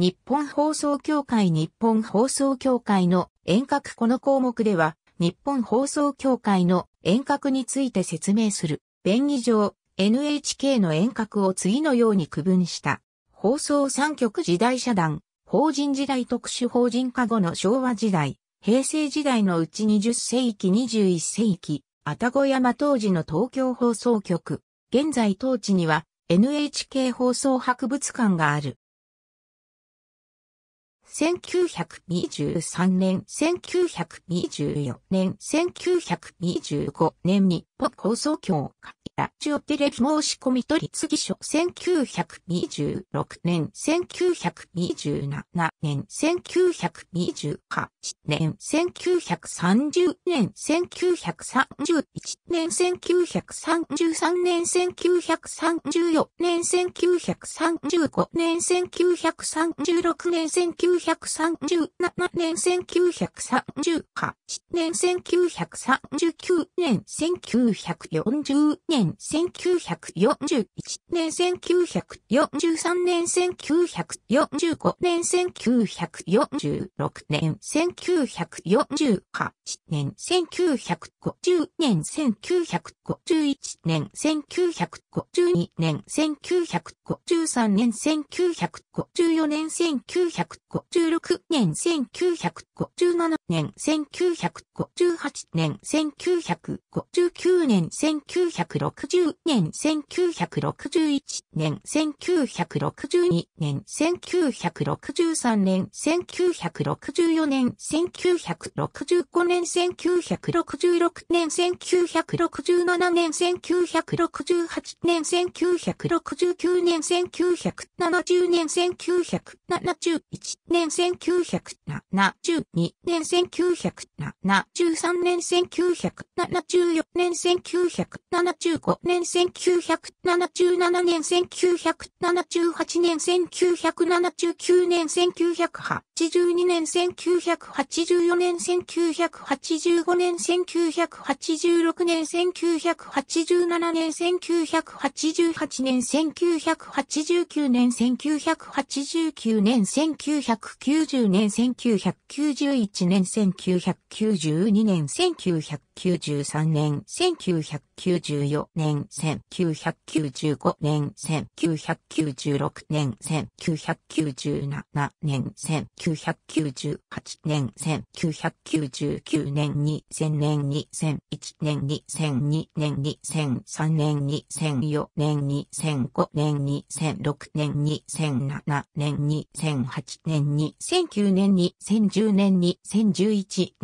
日本放送協会日本放送協会の遠隔この項目では、日本放送協会の遠隔について説明する。便宜上、NHK の遠隔を次のように区分した。放送三局時代社団、法人時代特殊法人化後の昭和時代、平成時代のうち20世紀21世紀、愛宕山当時の東京放送局、現在当地には NHK 放送博物館がある。1923年、1924年、1925年にポッ放送協ラジオテレビ申し込み取り次ぎ書1926年、1927年、1928年、1930年、1931年、1933年、1934年、1935年、1936年、1937年、1938年、1939年、1940年、年、1941年、1943年、1945年、1946年、1948年、1950年、1951年、1952年、1953年、1954年、1956年、1957年、1958年、1959年、1960 1960年、1961年、1962年、1963年、1964年、1965年、1966年、1967年、1968年、1969年、1970年、1971年、1972年、1973年、1974年、1975 1975年1977年1978年1979年1982年1984年1985年1986年1987年1988年1989年1989年1990年1991年1992年1993年1994年、1995年、1996年、1997年、1998年、1999年、2000年、2001年、2002年、2003年、2004年、2005年、2006年、2007年、2008年、2009年、2010年、2011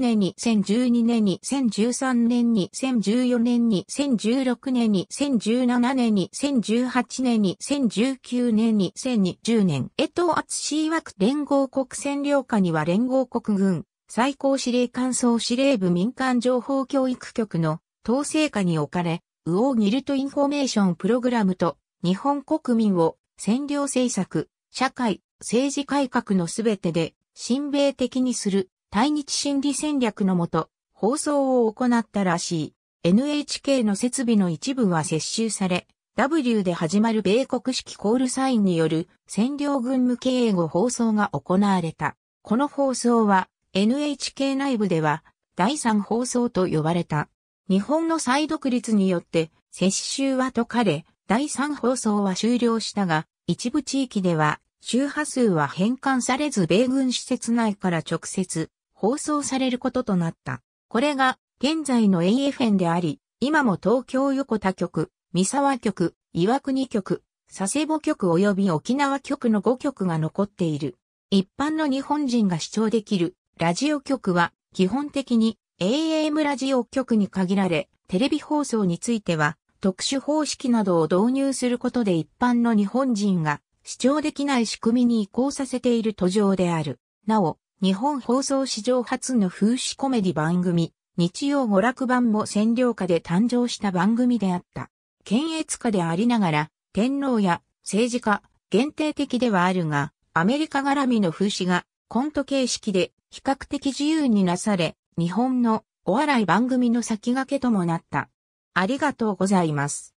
年、2011年、2012年、2013年、2014年、年に、2016年に、2017年に、2018年に、2019年に、2020年、江藤厚志曰く連合国占領下には連合国軍、最高司令官総司令部民間情報教育局の統制下に置かれ、ウオーギルトインフォメーションプログラムと日本国民を占領政策、社会、政治改革のすべてで親米的にする対日心理戦略のもと放送を行ったらしい。NHK の設備の一部は接収され、W で始まる米国式コールサインによる占領軍向け英語放送が行われた。この放送は NHK 内部では第3放送と呼ばれた。日本の再独立によって接収は解かれ、第3放送は終了したが、一部地域では周波数は変換されず米軍施設内から直接放送されることとなった。これが現在の AFN であり、今も東京横田局、三沢局、岩国局、佐世保局及び沖縄局の5局が残っている。一般の日本人が視聴できるラジオ局は基本的に AM ラジオ局に限られ、テレビ放送については特殊方式などを導入することで一般の日本人が視聴できない仕組みに移行させている途上である。なお、日本放送史上初の風刺コメディ番組、日曜娯楽版も占領下で誕生した番組であった。検閲下でありながら、天皇や政治家、限定的ではあるが、アメリカ絡みの風刺がコント形式で比較的自由になされ、日本のお笑い番組の先駆けともなった。ありがとうございます。